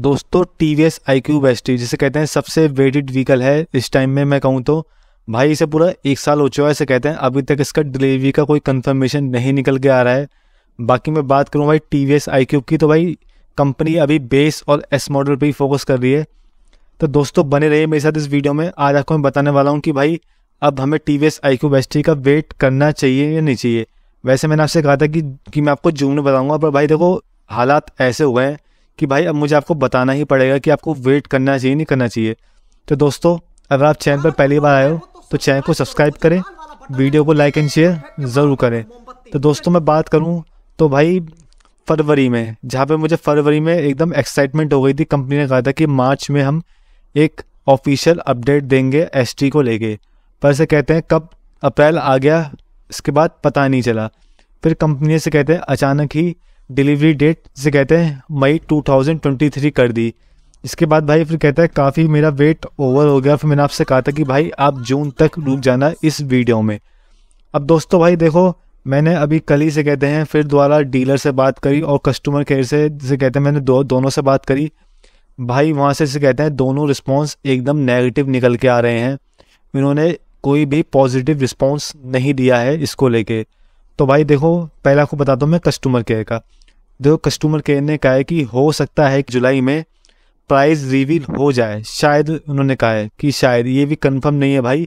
दोस्तों T V S I Q जिसे कहते हैं सबसे वेटेड व्हीकल है इस टाइम में मैं कहूँ तो भाई इसे पूरा एक साल हो चुका है इसे कहते हैं अभी तक इसका डिलीवरी का कोई कंफर्मेशन नहीं निकल के आ रहा है बाकी मैं बात करूँ भाई T V S iQube की तो भाई कंपनी अभी बेस और एस मॉडल पर ही फोकस कर रही है तो दोस्तों बने रहिए मेरे साथ इस वीडियो में आज आपको मैं बताने वाला हूँ कि भाई अब हमें T V S iQube S T का वेट करना चाहिए या नहीं चाहिए वैसे मैंने आपसे कहा था कि कि मैं आपको जून में बताऊँगा पर भाई देखो हालात ऐसे हुए हैं कि भाई अब मुझे आपको बताना ही पड़ेगा कि आपको वेट करना चाहिए नहीं करना चाहिए तो दोस्तों अगर आप चैनल पर पहली बार आए हो तो चैनल को सब्सक्राइब करें वीडियो को लाइक एंड शेयर ज़रूर करें तो दोस्तों मैं बात करूँ तो भाई फरवरी में जहाँ पे मुझे फरवरी में एकदम एक्साइटमेंट हो गई थी कंपनी ने कहा था कि मार्च में हम एक ऑफिशियल अपडेट देंगे एस को लेके पर से कहते हैं कब अप्रैल आ गया इसके बाद पता नहीं चला फिर कंपनी से कहते हैं अचानक ही डिलीवरी डेट जिसे कहते हैं मई 2023 कर दी इसके बाद भाई फिर कहता है काफ़ी मेरा वेट ओवर हो गया फिर मैंने आपसे कहा था कि भाई आप जून तक रुक जाना इस वीडियो में अब दोस्तों भाई देखो मैंने अभी कल ही से कहते हैं फिर दोबारा डीलर से बात करी और कस्टमर केयर से जिसे कहते हैं मैंने दो दोनों से बात करी भाई वहाँ से जिसे कहते हैं दोनों रिस्पॉन्स एकदम नेगेटिव निकल के आ रहे हैं इन्होंने कोई भी पॉजिटिव रिस्पॉन्स नहीं दिया है इसको लेके तो भाई देखो पहला आपको बताता हूँ मैं कस्टमर केयर का जो कस्टमर केयर ने कहा है कि हो सकता है कि जुलाई में प्राइस रिवील हो जाए शायद उन्होंने कहा है कि शायद ये भी कंफर्म नहीं है भाई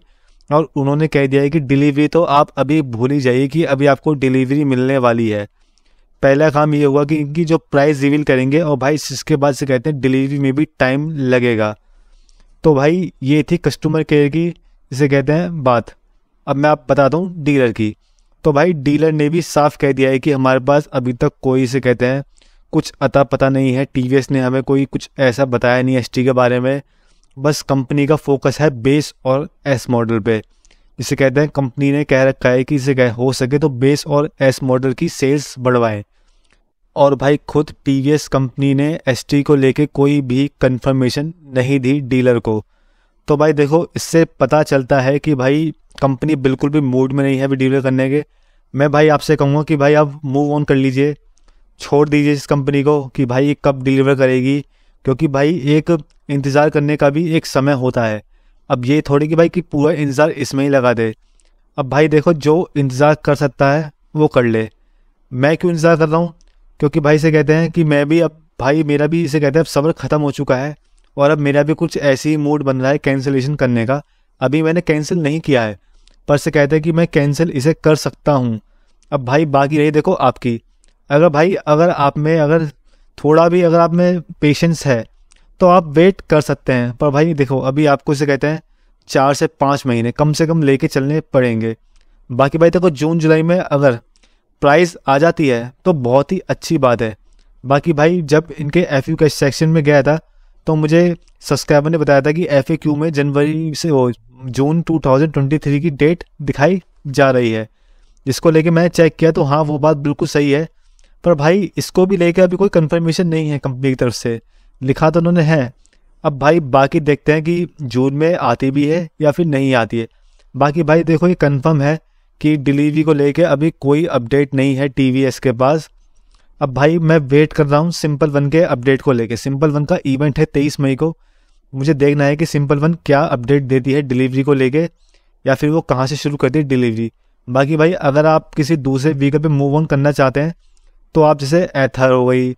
और उन्होंने कह दिया है कि डिलीवरी तो आप अभी भूल ही जाइए कि अभी आपको डिलीवरी मिलने वाली है पहला काम ये हुआ कि इनकी जो प्राइस रिवील करेंगे और भाई इसके बाद से कहते हैं डिलीवरी में भी टाइम लगेगा तो भाई ये थी कस्टमर केयर की जिसे कहते हैं बात अब मैं आप बता दूँ डीलर की तो भाई डीलर ने भी साफ कह दिया है कि हमारे पास अभी तक कोई से कहते हैं कुछ अता पता नहीं है टी ने हमें कोई कुछ ऐसा बताया नहीं एस के बारे में बस कंपनी का फोकस है बेस और एस मॉडल पे जिसे कहते हैं कंपनी ने कह रखा है कि इसे कह हो सके तो बेस और एस मॉडल की सेल्स बढ़वाएं और भाई खुद टी कंपनी ने एस को लेके कोई भी कंफर्मेशन नहीं दी डीलर को तो भाई देखो इससे पता चलता है कि भाई कंपनी बिल्कुल भी मूड में नहीं है अभी डिलीवर करने के मैं भाई आपसे कहूँगा कि भाई आप मूव ऑन कर लीजिए छोड़ दीजिए इस कंपनी को कि भाई कब डिलीवर करेगी क्योंकि भाई एक इंतज़ार करने का भी एक समय होता है अब ये थोड़ी कि भाई कि पूरा इंतज़ार इसमें ही लगा दे अब भाई देखो जो इंतज़ार कर सकता है वो कर ले मैं क्यों इंतज़ार कर रहा हूँ क्योंकि भाई से कहते हैं कि मैं भी अब भाई मेरा भी इसे कहते हैं अब सब्र ख़त्म हो चुका है और अब मेरा भी कुछ ऐसे ही मूड बन रहा है कैंसिलेशन करने का अभी मैंने कैंसिल नहीं किया है पर से कहते हैं कि मैं कैंसिल इसे कर सकता हूँ अब भाई बाकी रही देखो आपकी अगर भाई अगर आप में अगर थोड़ा भी अगर आप में पेशेंस है तो आप वेट कर सकते हैं पर भाई देखो अभी आपको इसे कहते हैं चार से पाँच महीने कम से कम लेके चलने पड़ेंगे बाकी भाई देखो जून जुलाई में अगर प्राइस आ जाती है तो बहुत ही अच्छी बात है बाकी भाई जब इनके एफ यू के सेक्शन में गया था तो मुझे सब्सक्राइबर ने बताया था कि एफ में जनवरी से हो जून 2023 की डेट दिखाई जा रही है जिसको लेके मैंने चेक किया तो हाँ वो बात बिल्कुल सही है पर भाई इसको भी लेके अभी कोई कंफर्मेशन नहीं है कंपनी की तरफ से लिखा तो उन्होंने है अब भाई बाकी देखते हैं कि जून में आती भी है या फिर नहीं आती है बाकी भाई देखो ये कंफर्म है कि डिलीवरी को लेके अभी कोई अपडेट नहीं है टी के पास अब भाई मैं वेट कर रहा हूँ सिंपल वन के अपडेट को लेके सिंपल वन का इवेंट है तेईस मई को मुझे देखना है कि सिंपल वन क्या अपडेट देती है डिलीवरी को लेके या फिर वो कहाँ से शुरू करती है डिलीवरी बाकी भाई अगर आप किसी दूसरे व्हीकल पे मूव ऑन करना चाहते हैं तो आप जैसे एथर हो गई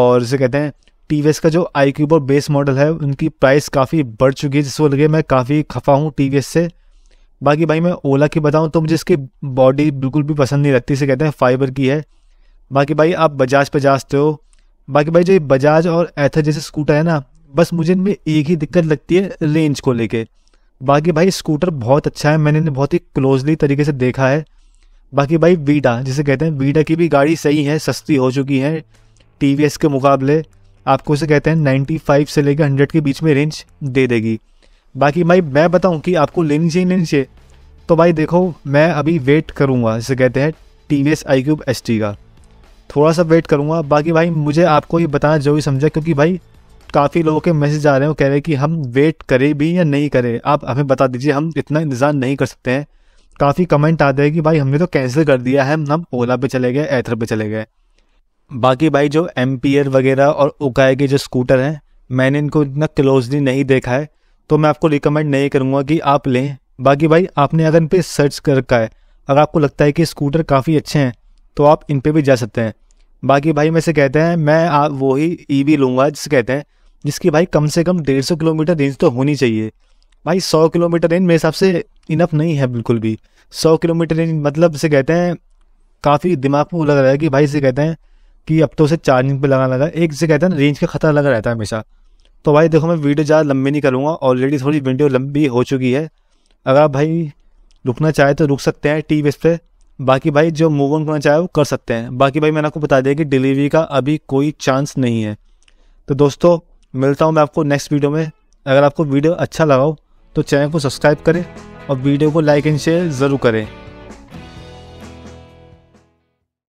और जैसे कहते हैं टी का जो आई क्यूब और बेस मॉडल है उनकी प्राइस काफ़ी बढ़ चुकी है जिसको लगे मैं काफ़ी खफा हूँ टी से बाकी भाई मैं ओला की बताऊँ तो मुझे इसकी बॉडी बिल्कुल भी पसंद नहीं लगती इसे कहते हैं फाइबर की है बाकी भाई आप बजाज पे जाते तो हो बाकी भाई जो ये बजाज और एथर जैसे स्कूटर है ना बस मुझे इनमें एक ही दिक्कत लगती है रेंज को लेके बाकी भाई स्कूटर बहुत अच्छा है मैंने इन्हें बहुत ही क्लोजली तरीके से देखा है बाकी भाई वीडा जिसे कहते हैं वीडा की भी गाड़ी सही है सस्ती हो चुकी है टी के मुकाबले आपको उसे कहते हैं 95 से लेकर 100 के बीच में रेंज दे देगी बाकी भाई मैं बताऊं कि आपको लेनी चाहिए लेनी चाहिए तो भाई देखो मैं अभी वेट करूँगा जिसे कहते हैं T V S iQube S T का थोड़ा सा वेट करूँगा बाकी भाई मुझे आपको ये बताना जरूरी समझा क्योंकि भाई काफ़ी लोगों के मैसेज आ रहे हैं वो कह रहे हैं कि हम वेट करें भी या नहीं करें आप हमें बता दीजिए हम इतना इंतज़ार नहीं कर सकते हैं काफ़ी कमेंट आते हैं कि भाई हमने तो कैंसिल कर दिया है हम ओला पे चले गए एथर पे चले गए बाकी भाई जो एम्पियर वगैरह और उकाए के जो स्कूटर हैं मैंने इनको इतना क्लोजली नहीं देखा है तो मैं आपको रिकमेंड नहीं करूँगा कि आप लें बाकी भाई आपने अगर इन पर सर्च कर रखा है अगर आपको लगता है कि स्कूटर काफ़ी अच्छे हैं तो आप इन पर भी जा सकते हैं बाकी भाई मैं से कहते हैं मैं आप वही ई e वी लूँगा जिसे कहते हैं जिसकी भाई कम से कम डेढ़ सौ किलोमीटर रेंज तो होनी चाहिए भाई सौ किलोमीटर रेंज मेरे हिसाब से इनफ नहीं है बिल्कुल भी सौ किलोमीटर रेंज मतलब से कहते हैं काफ़ी दिमाग में लग रहा है कि भाई से कहते हैं कि अब तो उसे चार्जिंग पे लगाना लगा एक से कहते हैं रेंज का खतरा लगा रहता है हमेशा तो भाई देखो मैं वीडियो ज़्यादा लंबी नहीं करूँगा ऑलरेडी थोड़ी वीडियो लंबी हो चुकी है अगर आप भाई रुकना चाहे तो रुक सकते हैं टी वी पर बाकी भाई जो मूव ऑन करना चाहे वो कर सकते हैं बाकी भाई मैंने आपको बता दिया कि डिलीवरी का अभी कोई चांस नहीं है तो दोस्तों मिलता हूँ मैं आपको नेक्स्ट वीडियो में अगर आपको वीडियो अच्छा लगा हो तो चैनल को सब्सक्राइब करें और वीडियो को लाइक एंड शेयर ज़रूर करें